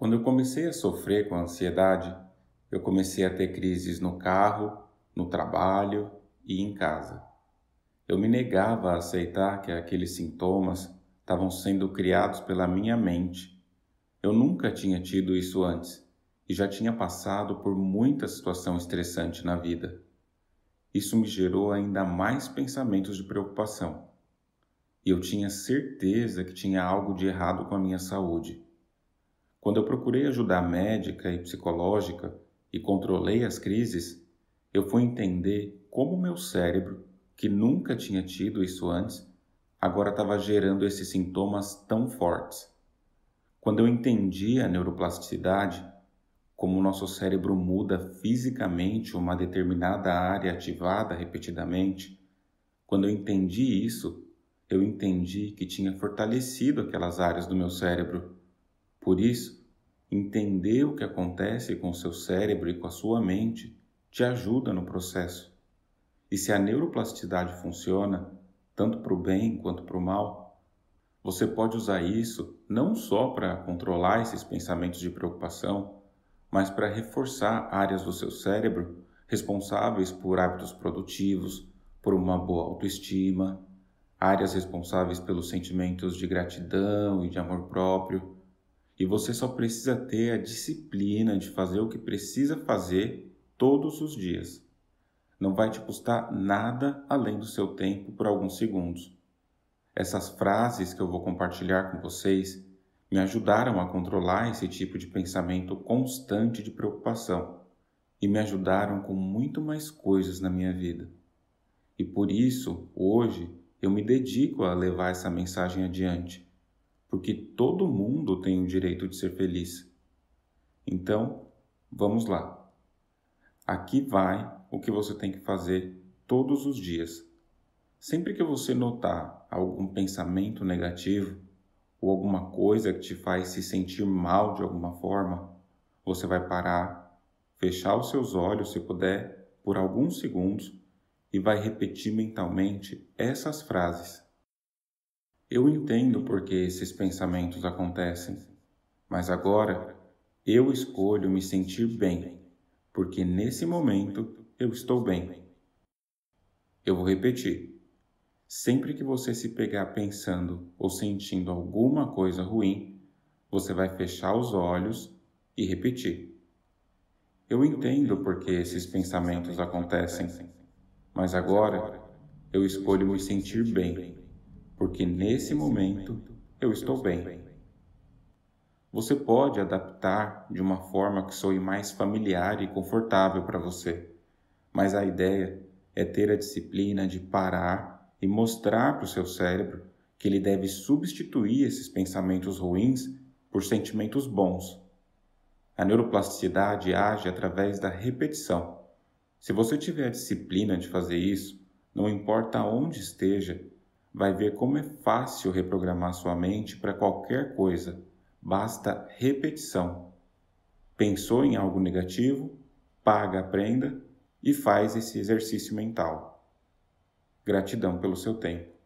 Quando eu comecei a sofrer com a ansiedade, eu comecei a ter crises no carro, no trabalho e em casa. Eu me negava a aceitar que aqueles sintomas estavam sendo criados pela minha mente. Eu nunca tinha tido isso antes e já tinha passado por muita situação estressante na vida. Isso me gerou ainda mais pensamentos de preocupação. E eu tinha certeza que tinha algo de errado com a minha saúde quando eu procurei ajudar médica e psicológica e controlei as crises, eu fui entender como meu cérebro, que nunca tinha tido isso antes, agora estava gerando esses sintomas tão fortes. Quando eu entendi a neuroplasticidade, como o nosso cérebro muda fisicamente uma determinada área ativada repetidamente, quando eu entendi isso, eu entendi que tinha fortalecido aquelas áreas do meu cérebro. Por isso, entender o que acontece com o seu cérebro e com a sua mente te ajuda no processo. E se a neuroplasticidade funciona, tanto para o bem quanto para o mal, você pode usar isso não só para controlar esses pensamentos de preocupação, mas para reforçar áreas do seu cérebro responsáveis por hábitos produtivos, por uma boa autoestima, áreas responsáveis pelos sentimentos de gratidão e de amor próprio e você só precisa ter a disciplina de fazer o que precisa fazer todos os dias. Não vai te custar nada além do seu tempo por alguns segundos. Essas frases que eu vou compartilhar com vocês me ajudaram a controlar esse tipo de pensamento constante de preocupação e me ajudaram com muito mais coisas na minha vida. E por isso, hoje, eu me dedico a levar essa mensagem adiante porque todo mundo tem o direito de ser feliz. Então, vamos lá. Aqui vai o que você tem que fazer todos os dias. Sempre que você notar algum pensamento negativo ou alguma coisa que te faz se sentir mal de alguma forma, você vai parar, fechar os seus olhos, se puder, por alguns segundos e vai repetir mentalmente essas frases. Eu entendo por que esses pensamentos acontecem, mas agora eu escolho me sentir bem, porque nesse momento eu estou bem. Eu vou repetir. Sempre que você se pegar pensando ou sentindo alguma coisa ruim, você vai fechar os olhos e repetir. Eu entendo por que esses pensamentos acontecem, mas agora eu escolho me sentir bem porque nesse momento eu estou bem. Você pode adaptar de uma forma que soe mais familiar e confortável para você, mas a ideia é ter a disciplina de parar e mostrar para o seu cérebro que ele deve substituir esses pensamentos ruins por sentimentos bons. A neuroplasticidade age através da repetição. Se você tiver a disciplina de fazer isso, não importa onde esteja, vai ver como é fácil reprogramar sua mente para qualquer coisa, basta repetição. Pensou em algo negativo, paga a prenda e faz esse exercício mental. Gratidão pelo seu tempo.